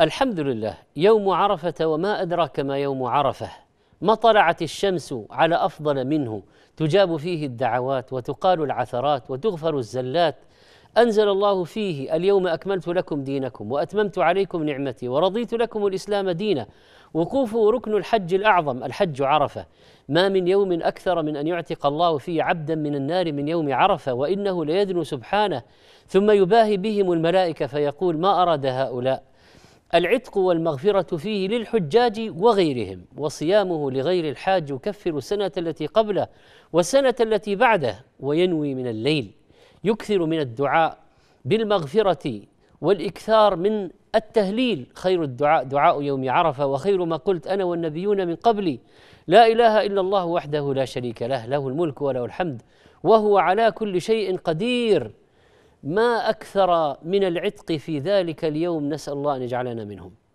الحمد لله يوم عرفة وما أدراك ما يوم عرفة ما طلعت الشمس على أفضل منه تجاب فيه الدعوات وتقال العثرات وتغفر الزلات أنزل الله فيه اليوم أكملت لكم دينكم وأتممت عليكم نعمتي ورضيت لكم الإسلام دينا وقوفه ركن الحج الأعظم الحج عرفة ما من يوم أكثر من أن يعتق الله فيه عبدا من النار من يوم عرفة وإنه ليدنو سبحانه ثم يباهي بهم الملائكة فيقول ما أراد هؤلاء العتق والمغفرة فيه للحجاج وغيرهم وصيامه لغير الحاج يكفر السنة التي قبله والسنة التي بعده وينوي من الليل يكثر من الدعاء بالمغفرة والإكثار من التهليل خير الدعاء دعاء يوم عرفة وخير ما قلت أنا والنبيون من قبلي لا إله إلا الله وحده لا شريك له له الملك وله الحمد وهو على كل شيء قدير ما اكثر من العتق في ذلك اليوم نسال الله ان يجعلنا منهم